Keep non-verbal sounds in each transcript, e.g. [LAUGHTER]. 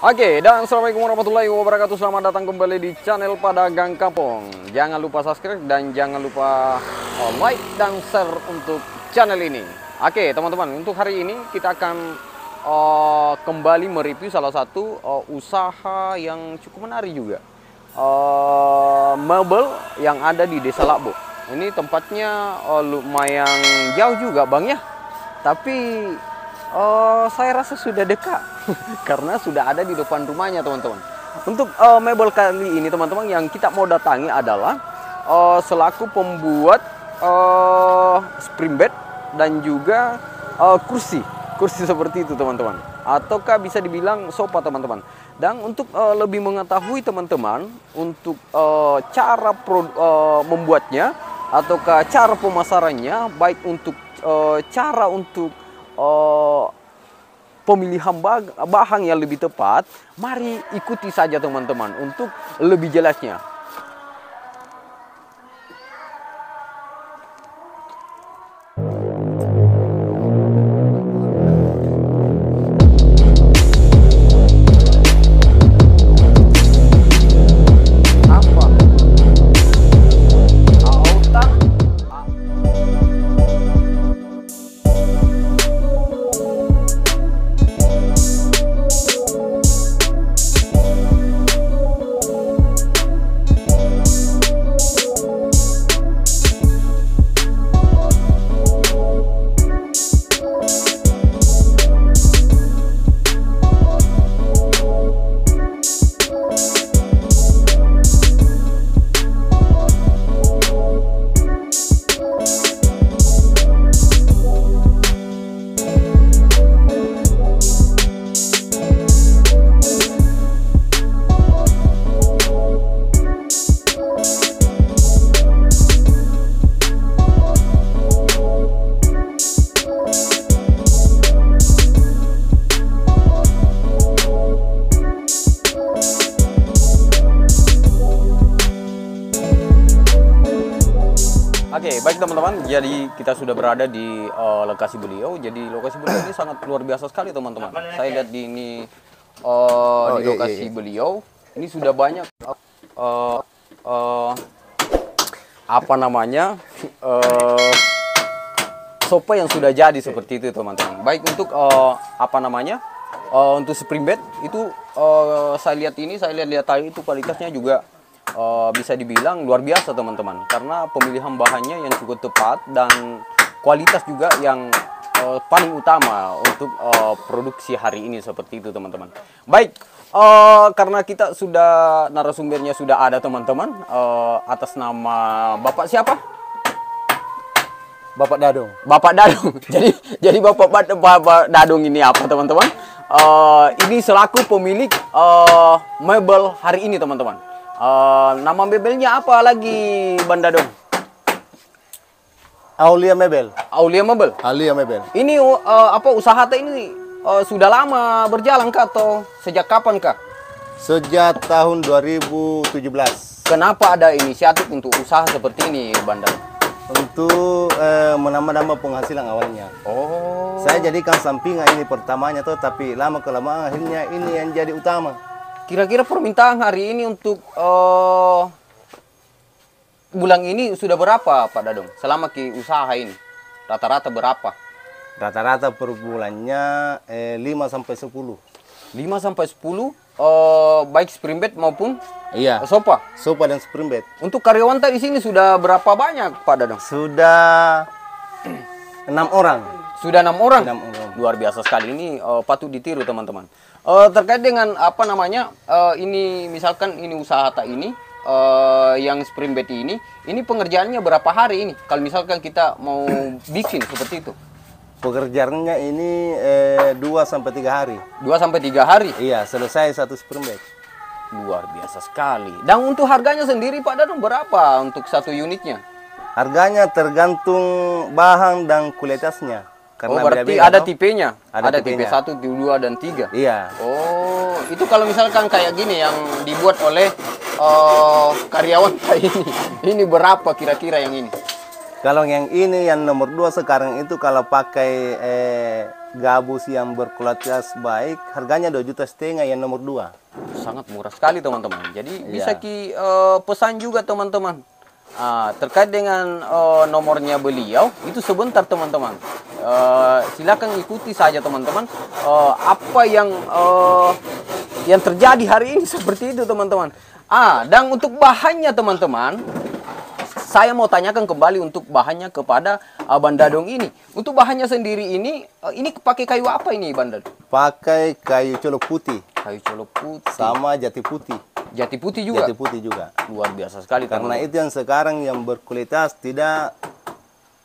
Oke, dan Assalamualaikum warahmatullahi wabarakatuh Selamat datang kembali di channel Padagang Kampung Jangan lupa subscribe dan jangan lupa eh, like dan share untuk channel ini Oke teman-teman, untuk hari ini kita akan uh, kembali mereview salah satu uh, usaha yang cukup menarik juga uh, Mebel yang ada di Desa labu Ini tempatnya uh, lumayan jauh juga bang ya Tapi uh, saya rasa sudah dekat [LAUGHS] karena sudah ada di depan rumahnya teman-teman. Untuk uh, mebel kali ini teman-teman yang kita mau datangi adalah uh, selaku pembuat uh, spring bed dan juga uh, kursi kursi seperti itu teman-teman ataukah bisa dibilang sofa teman-teman. Dan untuk uh, lebih mengetahui teman-teman untuk uh, cara pro, uh, membuatnya ataukah cara pemasarannya baik untuk uh, cara untuk uh, eh, pemilihan bahan yang lebih tepat, mari ikuti saja teman-teman untuk lebih jelasnya. teman-teman, jadi kita sudah berada di uh, lokasi beliau. Jadi lokasi beliau ini sangat luar biasa sekali teman-teman. Saya lihat di ini uh, oh, di iya, iya, lokasi iya, iya. beliau, ini sudah banyak uh, uh, apa namanya uh, sopa yang sudah jadi seperti itu teman-teman. Baik untuk uh, apa namanya uh, untuk spring bed itu uh, saya lihat ini, saya lihat-lihat tadi itu kualitasnya juga uh, bisa dibilang luar biasa teman-teman karena pemilihan bahannya yang cukup tepat dan kualitas juga yang uh, paling utama untuk uh, produksi hari ini seperti itu teman-teman. Baik, uh, karena kita sudah narasumbernya sudah ada teman-teman uh, atas nama Bapak siapa? Bapak Dadung. Bapak Dadung. [LAUGHS] jadi jadi Bapak Bapak Dadung ini apa teman-teman? Uh, ini selaku pemilik uh, mebel hari ini teman-teman Uh, nama mebelnya apa lagi, Banda Dong? Aulia Mebel. Aulia Mebel. Aulia Mebel. Ini uh, apa usaha teh ini uh, sudah lama berjalan kah atau sejak kapan kah? Sejak tahun 2017. Kenapa ada inisiatif untuk usaha seperti ini, Bandar? Untuk uh, menambah-nambah penghasilan awalnya. Oh. Saya jadikan sampingan ini pertamanya tuh, tapi lama kelamaan akhirnya ini yang jadi utama. Kira-kira permintaan hari ini untuk uh, bulan ini sudah berapa Pak Dadong? Selama ki usaha ini rata-rata berapa? Rata-rata per bulannya eh, 5 sampai 10. 5 sampai 10 uh, eh, baik spring bed maupun iya sopa. Sopa dan spring bed. Untuk karyawan tadi sini sudah berapa banyak Pak Dadong? Sudah enam orang. Sudah enam orang. 6 orang luar biasa sekali ini uh, patut ditiru teman-teman. Uh, terkait dengan apa namanya uh, ini misalkan ini usaha tak ini uh, yang spring bed ini, ini pengerjaannya berapa hari ini? Kalau misalkan kita mau [COUGHS] bikin seperti itu. Pekerjaannya ini dua sampai tiga hari. dua sampai tiga hari? Iya, selesai satu spring bed. Luar biasa sekali. Dan untuk harganya sendiri Pak Dadung berapa untuk satu unitnya? Harganya tergantung bahan dan kualitasnya. Karena oh, berarti ada tau? tipenya. Ada, ada tipe satu, dua, dan tiga. Iya. Oh, itu kalau misalkan kayak gini yang dibuat oleh uh, karyawan [LAUGHS] kayak ini. Ini berapa kira-kira yang ini? Kalau yang ini yang nomor dua sekarang itu kalau pakai eh, gabus yang berkualitas baik harganya dua juta setengah yang nomor dua. Sangat murah sekali teman-teman. Jadi iya. bisa ki uh, pesan juga teman-teman. Ah, terkait dengan uh, nomornya beliau itu sebentar teman-teman uh, silakan ikuti saja teman-teman uh, apa yang uh, yang terjadi hari ini [LAUGHS] seperti itu teman-teman ah dan untuk bahannya teman-teman saya mau tanyakan kembali untuk bahannya kepada uh, ah, Bandadong ini untuk bahannya sendiri ini uh, ini pakai kayu apa ini Bandadong pakai kayu colok putih kayu colok putih sama jati putih Jati putih juga. Jati putih juga. Luar biasa sekali. Karena itu yang sekarang yang berkualitas tidak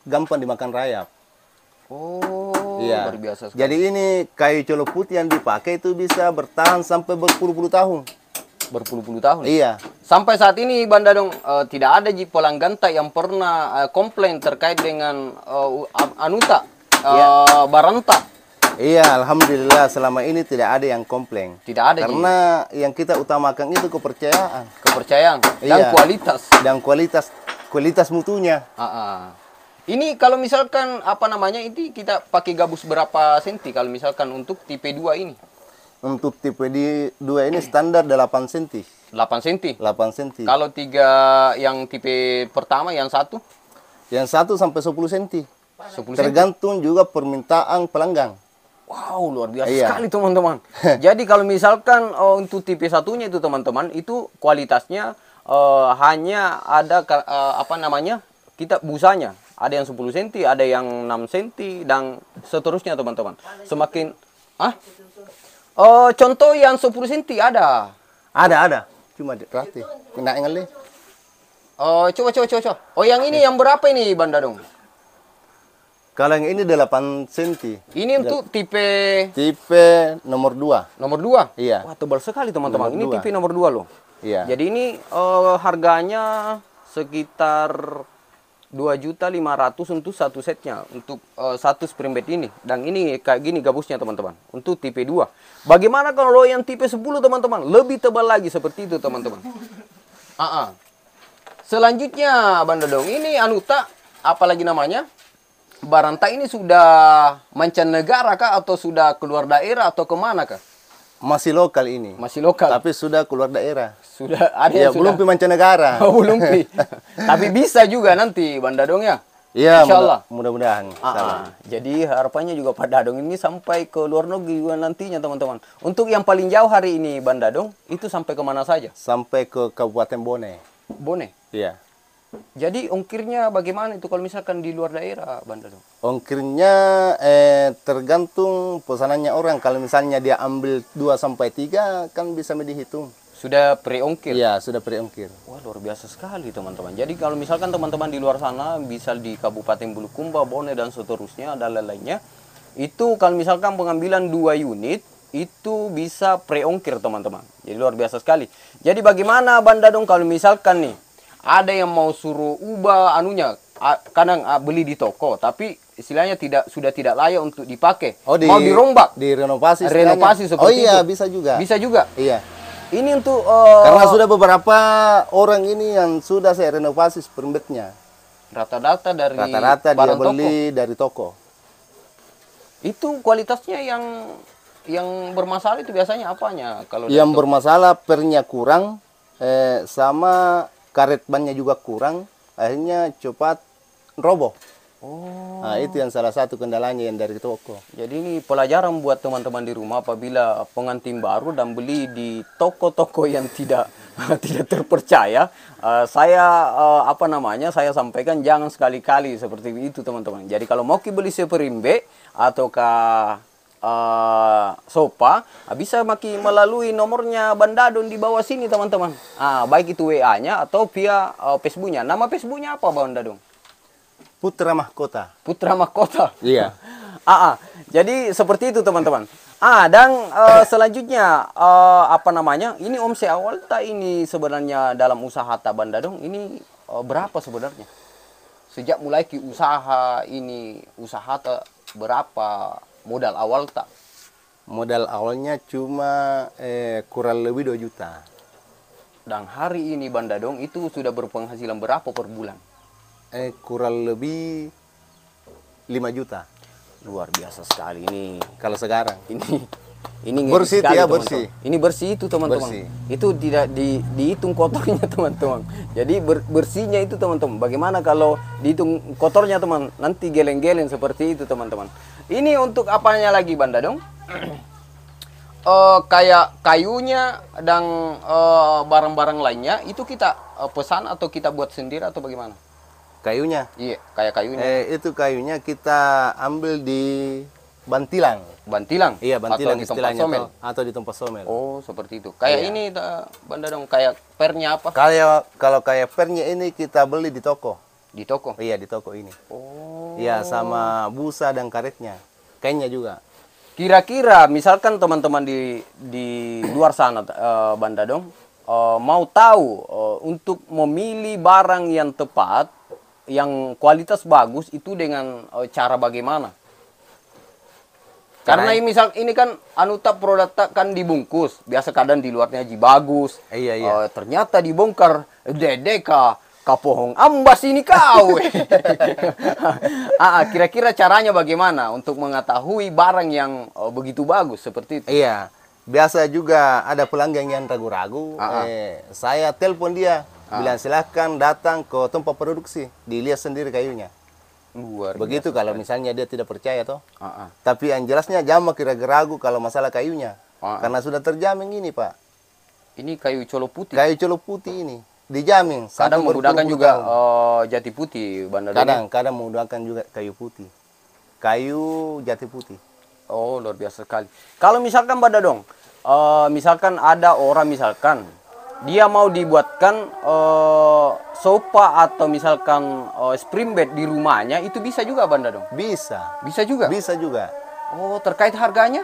gampang dimakan rayap. Oh, iya. luar biasa sekali. Jadi ini kayu colo putih yang dipakai itu bisa bertahan sampai berpuluh-puluh tahun. Berpuluh-puluh tahun? Iya. Sampai saat ini dong uh, tidak ada di pelangganta yang pernah uh, komplain terkait dengan uh, anuta uh, iya. baranta. Iya, alhamdulillah selama ini tidak ada yang komplain. Tidak ada. Karena gini. yang kita utamakan itu kepercayaan. Kepercayaan dan iya. kualitas. Dan kualitas kualitas mutunya. Ini kalau misalkan apa namanya ini kita pakai gabus berapa senti kalau misalkan untuk tipe 2 ini? Untuk tipe 2 ini standar 8 senti. 8 senti. 8 senti. Kalau tiga yang tipe pertama yang satu? Yang satu sampai 10 senti. 10 Tergantung juga permintaan pelanggan. Wow, luar biasa iya. sekali teman-teman. [LAUGHS] Jadi kalau misalkan uh, untuk TV satunya itu teman-teman itu kualitasnya uh, hanya ada uh, apa namanya? kita busanya. Ada yang 10 cm, ada yang 6 cm dan seterusnya teman-teman. Semakin ah? Uh, contoh yang 10 cm ada. Ada, ada. Cuma berarti kena ngeli. Oh, coba coba coba. Oh, yang ini yang berapa ini bandarung? Kalau yang ini 8 cm. Ini untuk tipe tipe nomor 2. Nomor 2? Iya. Wah, tebal sekali teman-teman. Ini tipe nomor 2 loh. Iya. Jadi ini uh, harganya sekitar 2.500 untuk satu setnya untuk uh, satu spring bed ini. Dan ini kayak gini gabusnya teman-teman untuk tipe 2. Bagaimana kalau yang tipe 10 teman-teman? Lebih tebal lagi seperti itu teman-teman. Uh -uh. Selanjutnya Bandodong ini Anuta apalagi namanya? Baranta ini sudah mancanegara kah atau sudah keluar daerah atau kemana kah? Masih lokal ini. Masih lokal. Tapi sudah keluar daerah. Sudah [LAUGHS] ada ya, belum sudah. mancanegara. [LAUGHS] Oh, belum pi. [LAUGHS] Tapi bisa juga nanti Banda Dong ya. Iya, mudah, mudah-mudahan. Ah, ah. Jadi harapannya juga Pak Dadong ini sampai ke luar negeri juga nantinya teman-teman. Untuk yang paling jauh hari ini Bandadong itu sampai ke mana saja? Sampai ke Kabupaten Bone. Bone? Iya. Jadi ongkirnya bagaimana itu kalau misalkan di luar daerah bandar? Ongkirnya eh, tergantung pesanannya orang. Kalau misalnya dia ambil 2 sampai 3 kan bisa dihitung. Sudah pre-ongkir? Iya, sudah pre-ongkir. Wah, luar biasa sekali teman-teman. Jadi kalau misalkan teman-teman di luar sana bisa di Kabupaten Bulukumba, Bone dan seterusnya dan lain-lainnya, itu kalau misalkan pengambilan 2 unit itu bisa pre-ongkir teman-teman. Jadi luar biasa sekali. Jadi bagaimana Banda kalau misalkan nih ada yang mau suruh ubah anunya kadang beli di toko tapi istilahnya tidak sudah tidak layak untuk dipakai oh, di, mau dirombak direnovasi renovasi oh seperti oh iya itu. bisa juga bisa juga iya ini untuk uh, karena eh, sudah beberapa orang ini yang sudah saya renovasi spermitnya rata-rata dari rata-rata dia beli dari toko itu kualitasnya yang yang bermasalah itu biasanya apanya kalau yang bermasalah pernya kurang eh, sama karet bannya juga kurang akhirnya cepat roboh Oh. Nah, itu yang salah satu kendalanya yang dari toko. Jadi ini pelajaran buat teman-teman di rumah apabila pengantin baru dan beli di toko-toko yang tidak [LAUGHS] tidak terpercaya. Uh, saya uh, apa namanya? Saya sampaikan jangan sekali-kali seperti itu teman-teman. Jadi kalau mau beli seperimbe ataukah Ah, sopa ah, bisa maki melalui nomornya Bandadon di bawah sini teman-teman ah baik itu WA-nya atau via uh, Facebooknya nama Facebooknya apa Bandadon Putra Mahkota Putra Mahkota iya [LAUGHS] ah, ah jadi seperti itu teman-teman Ah, dan uh, selanjutnya uh, apa namanya? Ini omset awal tak ini sebenarnya dalam usaha tak dong. Ini uh, berapa sebenarnya? Sejak mulai ke usaha ini usaha tak berapa Modal awal tak? Modal awalnya cuma eh, kurang lebih 2 juta. Dan hari ini bandadong itu sudah berpenghasilan berapa per bulan? Eh kurang lebih 5 juta. Luar biasa sekali ini. Kalau sekarang [LAUGHS] ini ini bersih sekali, ya teman -teman. bersih. Ini bersih itu teman-teman. Itu tidak di, dihitung kotornya [LAUGHS] teman-teman. Jadi ber, bersihnya itu teman-teman. Bagaimana kalau dihitung kotornya teman? Nanti geleng-geleng seperti itu teman-teman. Ini untuk apanya lagi Banda dong? uh, [CLEARS THROAT] eh, kayak kayunya dan barang eh, barang-barang lainnya itu kita uh, pesan atau kita buat sendiri atau bagaimana? Kayunya? Iya, kayak kayunya. Eh, itu kayunya kita ambil di Bantilang. Bantilang. Iya, Bantilang atau di tempat Atau, di tempat somel. Oh, seperti itu. Kayak iya. ini Banda dong, kayak pernya apa? Kayak kalau kayak pernya ini kita beli di toko. Di toko? Iya, di toko ini. Oh. Iya, sama busa dan karetnya. Kainnya juga. Kira-kira misalkan teman-teman di di luar sana uh, Banda dong uh, mau tahu uh, untuk memilih barang yang tepat, yang kualitas bagus itu dengan uh, cara bagaimana? Karena, ini misal ini kan anu produk kan dibungkus, biasa kadang di luarnya jadi bagus. Iya iya. Uh, ternyata dibongkar dedeka kapohong ambas ini kau. [LAUGHS] Ah, ah, kira-kira caranya bagaimana untuk mengetahui barang yang oh, begitu bagus seperti itu? Iya. Biasa juga ada pelanggan yang ragu-ragu. Ah, ah, eh, saya telepon dia, ah. bilang silahkan datang ke tempat produksi, dilihat sendiri kayunya. Luar Begitu kalau kan. misalnya dia tidak percaya toh. Ah, ah. Tapi yang jelasnya jamak kira-kira ragu kalau masalah kayunya. Ah, ah. Karena sudah terjamin ini, Pak. Ini kayu colo putih. Kayu colo putih ini dijamin. Kadang menggunakan juga uh, jati putih bandar. Kadang, ini. kadang menggunakan juga kayu putih. Kayu jati putih. Oh, luar biasa sekali. Kalau misalkan pada dong, uh, eh, misalkan ada orang misalkan dia mau dibuatkan uh, sofa atau misalkan uh, spring bed di rumahnya itu bisa juga bandar dong. Bisa. Bisa juga. Bisa juga. Oh, terkait harganya?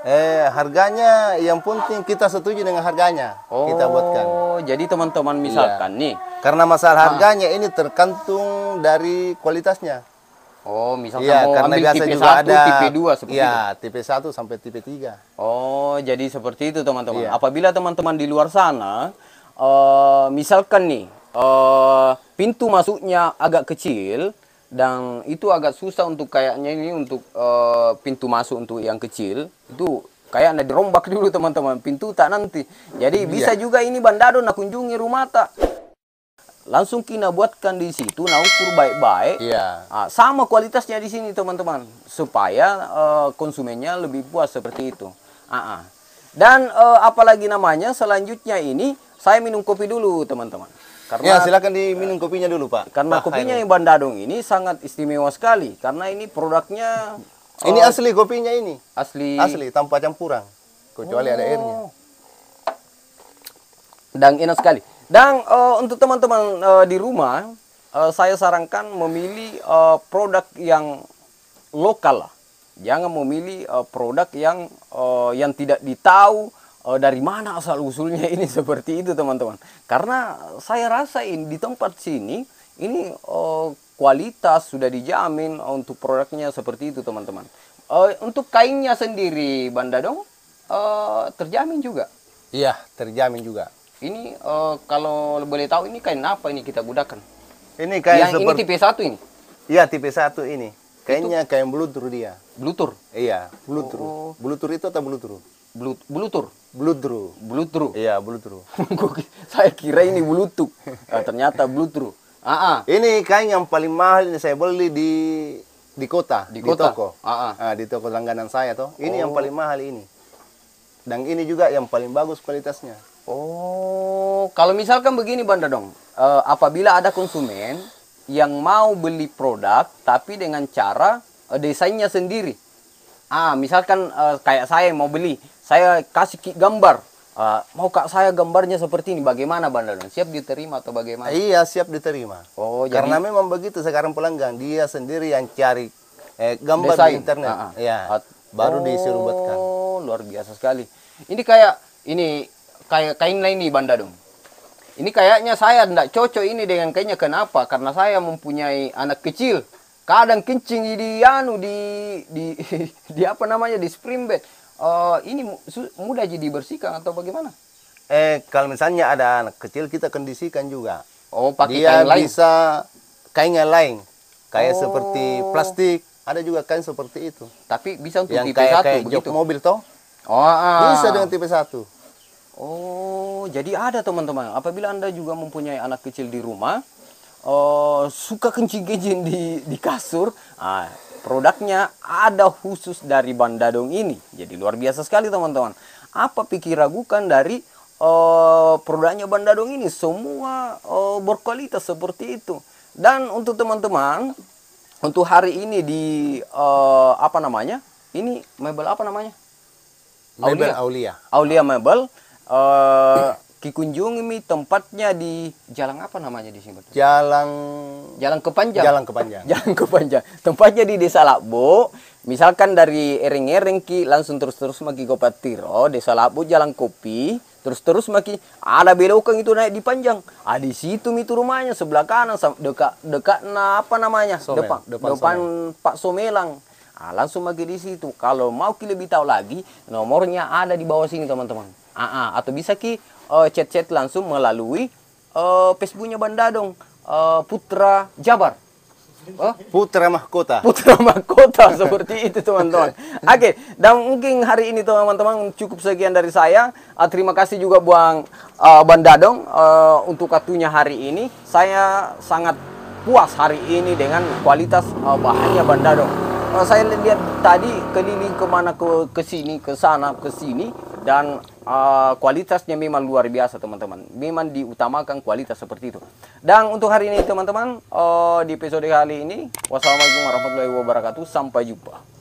Eh, harganya yang penting kita setuju dengan harganya. Oh, kita buatkan. Oh, jadi teman-teman misalkan iya. nih. Karena masalah ah. harganya ini tergantung dari kualitasnya. Oh, misalkan iya, mau karena ambil biasa tipe juga 1, ada, tipe 2 seperti iya, itu. tipe 1 sampai tipe 3. Oh, jadi seperti itu teman-teman. Iya. Apabila teman-teman di luar sana uh, misalkan nih uh, pintu masuknya agak kecil, dan itu agak susah untuk kayaknya ini untuk uh, pintu masuk untuk yang kecil itu kayak anda dirombak [LAUGHS] dulu teman-teman pintu tak nanti jadi iya. bisa juga ini bandado nak kunjungi rumah tak langsung kita buatkan di situ nah ukur baik-baik iya. nah, sama kualitasnya di sini teman-teman supaya uh, konsumennya lebih puas seperti itu uh -uh. dan uh, eh, apalagi namanya selanjutnya ini saya minum kopi dulu teman-teman karena ya, silakan diminum kopinya dulu, Pak. Karena Pak, kopinya yang Bandadung ini sangat istimewa sekali karena ini produknya oh, ini eh, asli kopinya ini. Asli. Asli tanpa campuran. Kecuali oh. ada airnya. Dan enak sekali. Dan uh, eh, untuk teman-teman uh, di rumah, uh, saya sarankan memilih uh, produk yang lokal lah. Jangan memilih uh, produk yang uh, yang tidak ditahu Eh, dari mana asal usulnya ini [LAUGHS] seperti itu teman-teman. Karena saya rasa ini di tempat sini ini eh, kualitas sudah dijamin untuk produknya seperti itu teman-teman. Eh, untuk kainnya sendiri Banda dong uh, terjamin juga. Iya terjamin juga. Ini uh, kalau boleh tahu ini kain apa ini kita gunakan? Ini kain yang seperti... ini tipe satu ini. Iya tipe satu ini. Kayaknya kain blutur dia. Belutur? Iya, belutur. Oh. Belutur itu atau blutur blutur blutru blutru iya blutru [LAUGHS] saya kira ini blutuk. nah, [LAUGHS] ternyata blutru ah, ah. ini kain yang paling mahal ini saya beli di di kota di, kota? di toko ah, ah. di toko langganan saya toh ini oh. yang paling mahal ini dan ini juga yang paling bagus kualitasnya oh kalau misalkan begini banda dong uh, apabila ada konsumen yang mau beli produk tapi dengan cara uh, desainnya sendiri ah misalkan uh, kayak saya mau beli saya kasih gambar uh, mau kak saya gambarnya seperti ini bagaimana bandar siap diterima atau bagaimana iya siap diterima oh jadi... karena memang begitu sekarang pelanggan dia sendiri yang cari eh, gambar Desain. di internet uh ah, -huh. Ah. ya At baru oh, disuruh buatkan oh, luar biasa sekali ini kayak ini kayak kain lain nih bandar dong ini kayaknya saya tidak cocok ini dengan kayaknya kenapa karena saya mempunyai anak kecil kadang kencing di anu di di di, [LAUGHS] di apa namanya di spring bed uh, ini mudah jadi bersihkan atau bagaimana? Eh kalau misalnya ada anak kecil kita kondisikan juga. Oh pakai Dia kain lain. bisa kain yang lain, kayak oh. seperti plastik. Ada juga kain seperti itu. Tapi bisa untuk yang tipe kayak, satu kayak begitu. mobil toh? Oh, ah. Bisa dengan tipe satu. Oh, jadi ada teman-teman. Apabila Anda juga mempunyai anak kecil di rumah, uh, suka kencing-kencing di, di kasur, ah, Produknya ada khusus dari dadung ini. Jadi luar biasa sekali teman-teman. Apa pikir ragukan dari uh, produknya dadung ini? Semua uh, berkualitas seperti itu. Dan untuk teman-teman, untuk hari ini di uh, apa namanya? Ini mebel apa namanya? Mebel Aulia. Aulia, Aulia mebel. Uh, dikunjungi mi tempatnya di jalan apa namanya di sini betul? Jalan Jalan Kepanjang. Jalan Kepanjang. [LAUGHS] jalan Kepanjang. Tempatnya di Desa Labo. Misalkan dari ering ering ki langsung terus-terus maki Kopatiro, Desa Labo Jalan Kopi, terus-terus maki ada belokan itu naik di Panjang. Ah di situ mi itu rumahnya sebelah kanan dekat dekat na apa namanya? Somel. Depan depan, depan Pak Somelang. Ah, langsung maki di situ. Kalau mau ki lebih tahu lagi, nomornya ada di bawah sini teman-teman. Ah, ah. atau bisa ki uh, chat-chat langsung melalui uh, Facebooknya Banda dong uh, Putra Jabar Oh? Putra mahkota. Putra mahkota [LAUGHS] seperti itu teman-teman. Oke, okay, dan mungkin hari ini teman-teman cukup sekian dari saya. Uh, terima kasih juga buang uh, Bandadong uh, untuk katunya hari ini. Saya sangat puas hari ini dengan kualitas uh, bahannya Bandadong. dong saya lihat tadi keliling kemana ke ke sini, ke sana, ke sini dan uh, kualitasnya memang luar biasa teman-teman memang diutamakan kualitas seperti itu dan untuk hari ini teman-teman uh, di episode kali ini wassalamualaikum warahmatullahi wabarakatuh sampai jumpa